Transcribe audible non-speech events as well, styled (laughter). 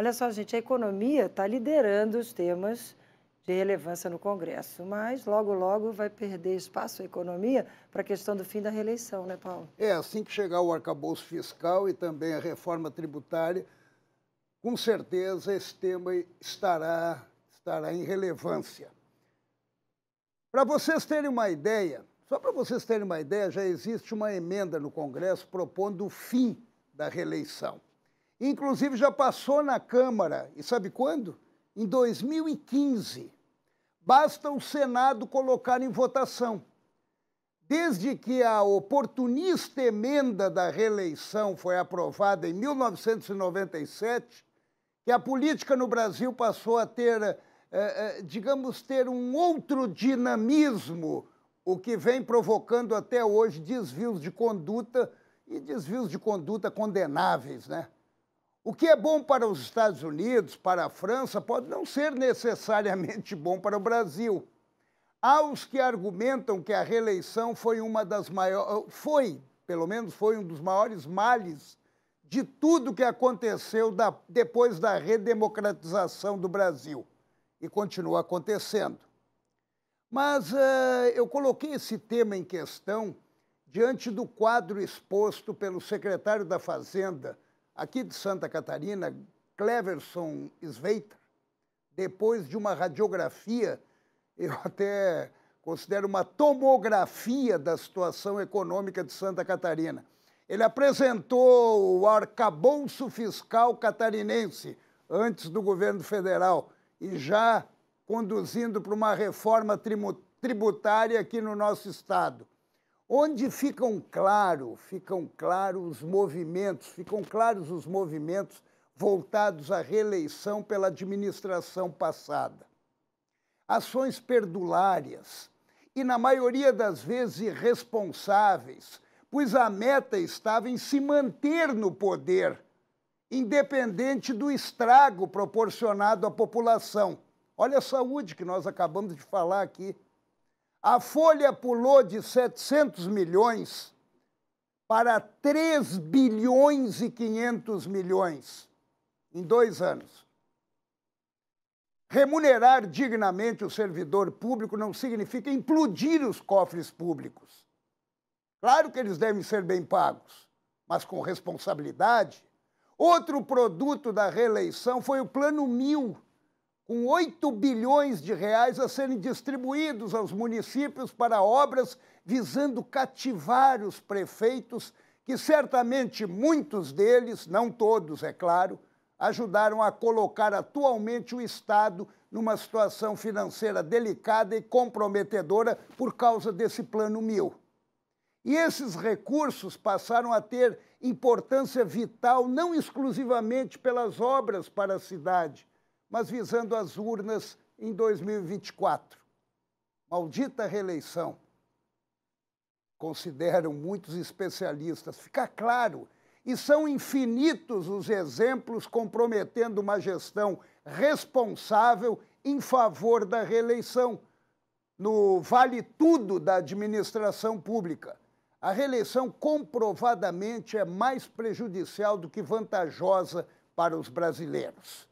Olha só, gente, a economia está liderando os temas de relevância no Congresso, mas logo, logo vai perder espaço a economia para a questão do fim da reeleição, né, Paulo? É, assim que chegar o arcabouço fiscal e também a reforma tributária, com certeza esse tema estará, estará em relevância. Para vocês terem uma ideia, só para vocês terem uma ideia, já existe uma emenda no Congresso propondo o fim da reeleição. Inclusive já passou na Câmara, e sabe quando? Em 2015. Basta o Senado colocar em votação. Desde que a oportunista emenda da reeleição foi aprovada em 1997, que a política no Brasil passou a ter, eh, eh, digamos, ter um outro dinamismo, o que vem provocando até hoje desvios de conduta e desvios de conduta condenáveis, né? O que é bom para os Estados Unidos, para a França, pode não ser necessariamente bom para o Brasil. Há os que argumentam que a reeleição foi uma das maiores, foi, pelo menos foi um dos maiores males de tudo que aconteceu da, depois da redemocratização do Brasil e continua acontecendo. Mas uh, eu coloquei esse tema em questão diante do quadro exposto pelo secretário da Fazenda aqui de Santa Catarina, Cleverson Sveiter, depois de uma radiografia, (laughs) eu até considero uma tomografia da situação econômica de Santa Catarina. Ele apresentou o arcabouço fiscal catarinense antes do governo federal e já conduzindo para uma reforma tributária aqui no nosso estado onde ficam claro, ficam claros os movimentos, ficam claros os movimentos voltados à reeleição pela administração passada. Ações perdulárias e na maioria das vezes irresponsáveis, pois a meta estava em se manter no poder, independente do estrago proporcionado à população. Olha a saúde que nós acabamos de falar aqui a folha pulou de 700 milhões para 3 bilhões e 500 milhões em dois anos. Remunerar dignamente o servidor público não significa implodir os cofres públicos. Claro que eles devem ser bem pagos, mas com responsabilidade. Outro produto da reeleição foi o Plano Mil, com 8 bilhões de reais a serem distribuídos aos municípios para obras visando cativar os prefeitos, que certamente muitos deles, não todos, é claro, ajudaram a colocar atualmente o Estado numa situação financeira delicada e comprometedora por causa desse plano mil. E esses recursos passaram a ter importância vital não exclusivamente pelas obras para a cidade, mas visando as urnas em 2024. Maldita reeleição, consideram muitos especialistas. Fica claro, e são infinitos os exemplos comprometendo uma gestão responsável em favor da reeleição. No vale tudo da administração pública. A reeleição comprovadamente é mais prejudicial do que vantajosa para os brasileiros.